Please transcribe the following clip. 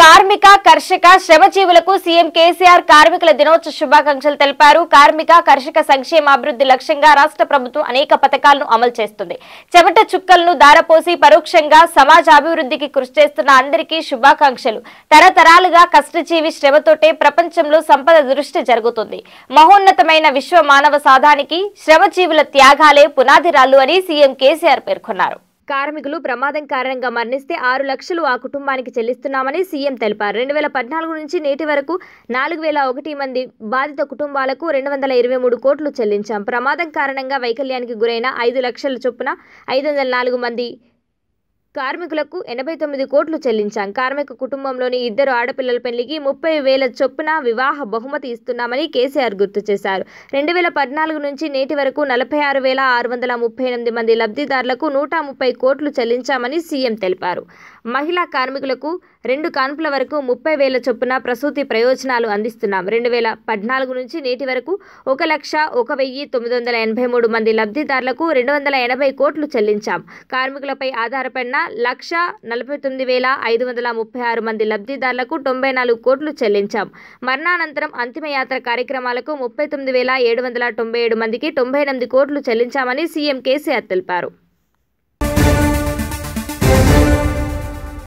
కార్మిక కర్షక శ్రమజీవులకు సీఎం కేసీఆర్ కార్మికుల దినోత్సవ శుభాకాంక్షలు తెలిపారు కార్మిక కర్షక సంక్షేమ అభివృద్ధి లక్ష్యంగా రాష్ట్ర ప్రభుత్వం అనేక పథకాలను అమలు చేస్తుంది చెమట చుక్కలను దారపోసి పరోక్షంగా సమాజ అభివృద్ధికి కృషి చేస్తున్న అందరికీ శుభాకాంక్షలు తరతరాలుగా కష్టజీవి శ్రమతోటే ప్రపంచంలో సంపద దృష్టి జరుగుతుంది మహోన్నతమైన విశ్వ మానవ సాధానికి శ్రమజీవుల త్యాగాలే పునాదిరాలు అని సీఎం కేసీఆర్ పేర్కొన్నారు కార్మికులు ప్రమాదం కారణంగా మరణిస్తే ఆరు లక్షలు ఆ కుటుంబానికి చెల్లిస్తున్నామని సీఎం తెలిపారు రెండు వేల పద్నాలుగు నుంచి నేటి వరకు నాలుగు వేల ఒకటి మంది బాధిత కుటుంబాలకు రెండు వందల ఇరవై మూడు కోట్లు చెల్లించాం ప్రమాదం కారణంగా వైకల్యానికి గురైన ఐదు లక్షల చొప్పున ఐదు వందల నాలుగు మంది కార్మికులకు ఎనభై తొమ్మిది కోట్లు చెల్లించాం కార్మిక కుటుంబంలోని ఇద్దరు ఆడపిల్లల పెళ్లికి ముప్పై వేల చొప్పున వివాహ బహుమతి ఇస్తున్నామని కేసీఆర్ గుర్తు చేశారు రెండు వేల పద్నాలుగు నుంచి నేటి వరకు నలభై ఆరు వేల ఆరు వందల ముప్పై ఎనిమిది మంది లబ్ధిదారులకు నూట ముప్పై కోట్లు చెల్లించామని సీఎం తెలిపారు మహిళా కార్మికులకు రెండు కాన్పుల వరకు ముప్పై వేల చొప్పున ప్రసూతి ప్రయోజనాలు అందిస్తున్నాం రెండు వేల పద్నాలుగు నుంచి నేటి వరకు ఒక లక్ష ఒక వెయ్యి తొమ్మిది వందల ఎనభై మూడు మంది లబ్ధిదారులకు రెండు వందల ఎనభై కోట్లు చెల్లించాం కార్మికులపై ఆధారపడిన లక్ష నలభై తొమ్మిది వేల ఐదు వందల ముప్పై ఆరు మంది లబ్ధిదారులకు తొంభై నాలుగు కోట్లు చెల్లించాం మరణానంతరం అంతిమయాత్ర కార్యక్రమాలకు ముప్పై తొమ్మిది వేల ఏడు వందల తొంభై ఏడు మందికి తొంభై ఎనిమిది కోట్లు చెల్లించామని సీఎం కేసీఆర్ తెలిపారు